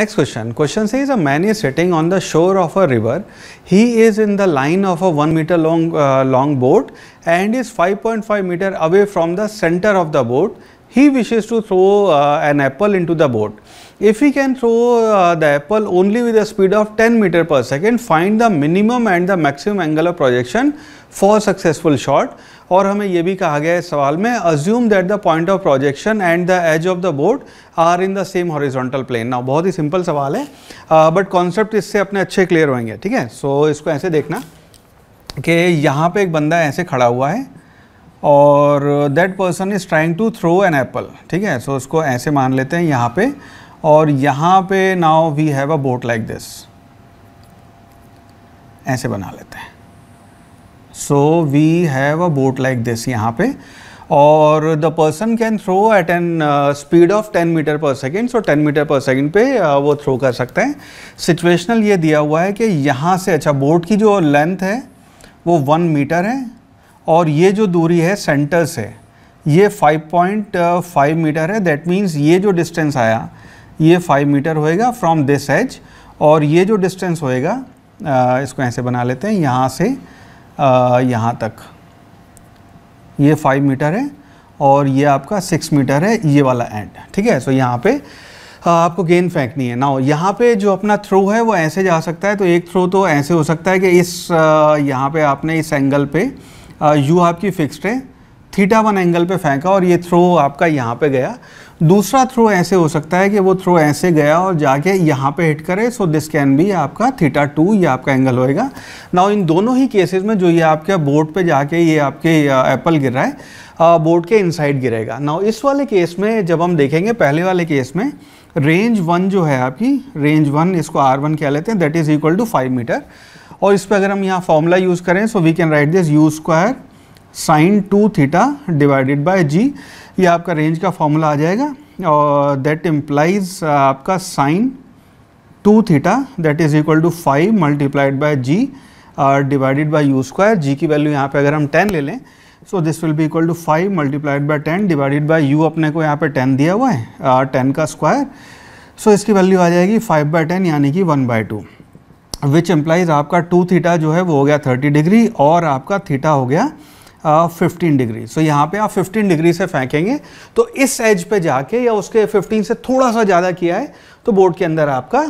Next question. Question says a man is sitting on the shore of a river. He is in the line of a 1 meter long, uh, long boat and is 5.5 meter away from the center of the boat he wishes to throw uh, an apple into the boat. If he can throw uh, the apple only with a speed of 10 meter per second, find the minimum and the maximum angle of projection for successful shot. और हमें यह भी कहा गया है सवाल में assume that the point of projection and the edge of the boat are in the same horizontal plane ना बहुत ही सिंपल सवाल है बट uh, कॉन्सेप्ट इससे अपने अच्छे क्लियर होंगे ठीक है सो so, इसको ऐसे देखना कि यहाँ पे एक बंदा ऐसे खड़ा हुआ है और that person is trying to throw an apple ठीक है सो so, ऐसे मान लेते हैं यहाँ पे और यहाँ पे now we have a boat like this ऐसे बना लेते हैं so we have a boat like this यहाँ पे और the person can throw at an speed of 10 metre per second so 10 metre per second पे uh, वो थ्रो कर सकते हैं सिचुएशनल ये दिया हुआ है कि यहाँ से अच्छा बोट की जो लेंथ है वो वन मीटर है और ये जो दूरी है सेंटर से ये 5.5 मीटर है दैट मीन्स ये जो डिस्टेंस आया ये 5 मीटर होएगा फ्रॉम दिस एज और ये जो डिस्टेंस होएगा इसको ऐसे बना लेते हैं यहाँ से यहाँ तक ये 5 मीटर है और ये आपका 6 मीटर है ये वाला एंड ठीक है सो so यहाँ पे आपको गेंद फेंकनी है ना यहाँ पे जो अपना थ्रो है वो ऐसे जा सकता है तो एक थ्रो तो ऐसे हो सकता है कि इस यहाँ पे आपने इस एंगल पे यू uh, आपकी फिक्स्ड है थीटा वन एंगल पे फेंका और ये थ्रो आपका यहाँ पे गया दूसरा थ्रो ऐसे हो सकता है कि वो थ्रो ऐसे गया और जाके यहाँ पे हिट करे सो दिस कैन बी आपका थीटा टू ये आपका एंगल होएगा ना इन दोनों ही केसेस में जो ये आपके बोर्ड पे जाके ये आपके एप्पल uh, गिर रहा है बोर्ड uh, के इनसाइड गिरेगा नाउ इस वाले केस में जब हम देखेंगे पहले वाले केस में रेंज वन जो है आपकी रेंज वन इसको आर वन कह लेते हैं that is equal to five metre और इस पर अगर हम यहाँ फॉर्मूला यूज़ करें so we can write this u square sine two theta divided by g ये आपका रेंज का फॉर्मूला आ जाएगा और दैट इम्प्लाइज uh, आपका sine two theta that is equal to five multiplied by g divided by u square g की value यहाँ पे अगर हम टेन ले लें so this will be equal to five multiplied by ten divided by u अपने को यहाँ पे टेन दिया हुआ है टेन uh, का स्क्वायर सो so इसकी वैल्यू आ जाएगी फाइव बाई टेन यानी कि one by two which implies आपका टू थीटा जो है वो हो गया थर्टी डिग्री और आपका थीटा हो गया फिफ्टीन डिग्री सो यहाँ पे आप फिफ्टीन डिग्री से फेंकेंगे तो इस एज पे जाके या उसके फिफ्टीन से थोड़ा सा ज़्यादा किया है तो बोर्ड के अंदर आपका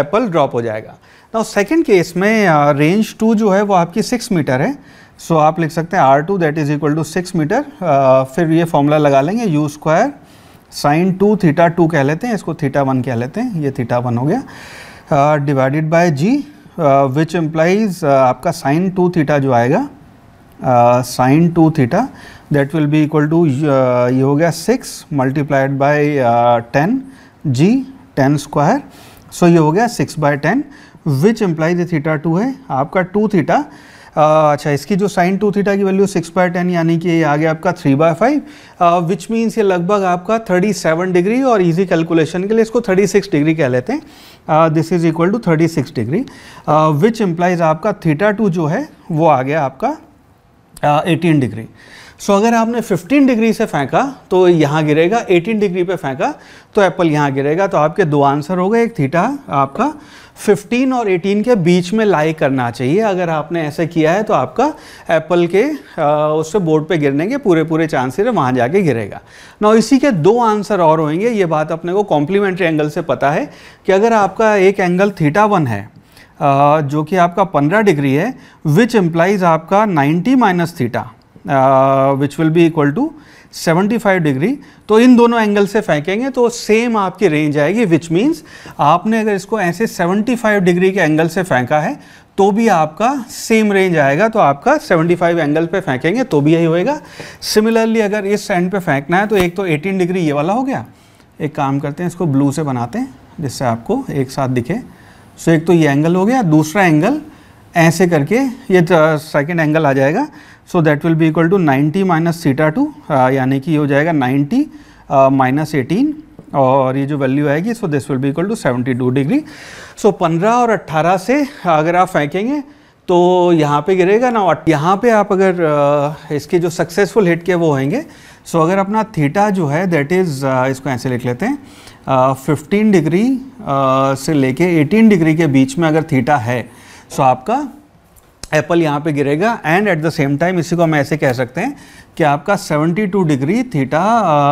एप्पल ड्रॉप हो जाएगा ना सेकेंड केस में रेंज टू जो है वो आपकी सिक्स मीटर है सो so, आप लिख सकते हैं R two that is equal to six metre फिर ये फॉर्मूला लगा लेंगे u square sine two theta two कह लेते हैं इसको थीटा वन कह लेते हैं ये थीटा वन हो गया divided by g which implies आपका साइन टू थीटा जो आएगा sine two theta that will be equal to ये हो गया six multiplied by ten g ten square so ये हो गया six by ten which implies theta two है आपका टू थीटा अच्छा इसकी जो साइन टू थीटा की वैल्यू सिक्स बाय टेन यानी कि आ गया आपका three by five which means ये लगभग आपका थर्टी सेवन डिग्री और ईजी कैलकुलेशन के लिए इसको थर्टी सिक्स डिग्री कह लेते हैं this is equal to thirty six degree which implies आपका थीटा टू जो है वो आ गया आपका एटीन डिग्री सो अगर आपने 15 डिग्री से फेंका तो यहाँ गिरेगा 18 डिग्री पे फेंका तो एप्पल यहाँ गिरेगा तो आपके दो आंसर हो गए एक थीटा आपका 15 और 18 के बीच में लाई करना चाहिए अगर आपने ऐसे किया है तो आपका एप्पल के उससे बोर्ड पे गिरने के पूरे पूरे चांसेस है वहाँ जाके गिरेगा ना इसी के दो आंसर और होंगे ये बात अपने को कॉम्प्लीमेंट्री एंगल से पता है कि अगर आपका एक एंगल थीटा वन है जो कि आपका पंद्रह डिग्री है विच एम्प्लाइज आपका ninety minus theta which will be equal to 75 degree तो इन दोनों एंगल से फेंकेंगे तो सेम आपकी रेंज आएगी विच मीन्स आपने अगर इसको ऐसे 75 डिग्री के एंगल से फेंका है तो भी आपका सेम रेंज आएगा तो आपका 75 एंगल पे फेंकेंगे तो भी यही होएगा सिमिलरली अगर इस एंड पे फेंकना है तो एक तो 18 डिग्री ये वाला हो गया एक काम करते हैं इसको ब्लू से बनाते हैं जिससे आपको एक साथ दिखे सो so, एक तो ये एंगल हो गया दूसरा एंगल ऐसे करके ये सेकेंड एंगल आ जाएगा so that will be equal to 90 minus theta two यानी कि ये हो जाएगा 90 माइनस एटीन और ये जो वैल्यू आएगी so this will be equal to 72 degree so 15 और 18 से अगर आप फेंकेंगे तो यहाँ पे गिरेगा ना और यहाँ पे आप अगर इसके जो सक्सेसफुल हिट के वो होंगे सो so, अगर अपना थीटा जो है दैट इज़ इसको ऐसे लिख लेते हैं फिफ्टीन डिग्री से लेके एटीन डिग्री के बीच में अगर थीटा है सो आपका एप्पल यहाँ पे गिरेगा and at the same time इसी को हम ऐसे कह सकते हैं कि आपका 72 डिग्री थीटा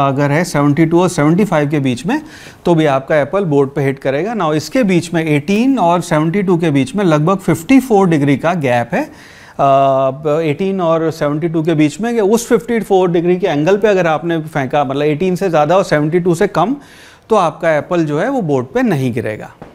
अगर है 72 और 75 के बीच में तो भी आपका एप्पल बोर्ड पे हिट करेगा ना इसके बीच में 18 और 72 के बीच में लगभग 54 डिग्री का गैप है एटीन 18 और 72 के बीच में उस 54 डिग्री के एंगल पे अगर आपने फेंका मतलब 18 से ज़्यादा और 72 से कम तो आपका एप्पल जो है वो बोर्ड पे नहीं गिरेगा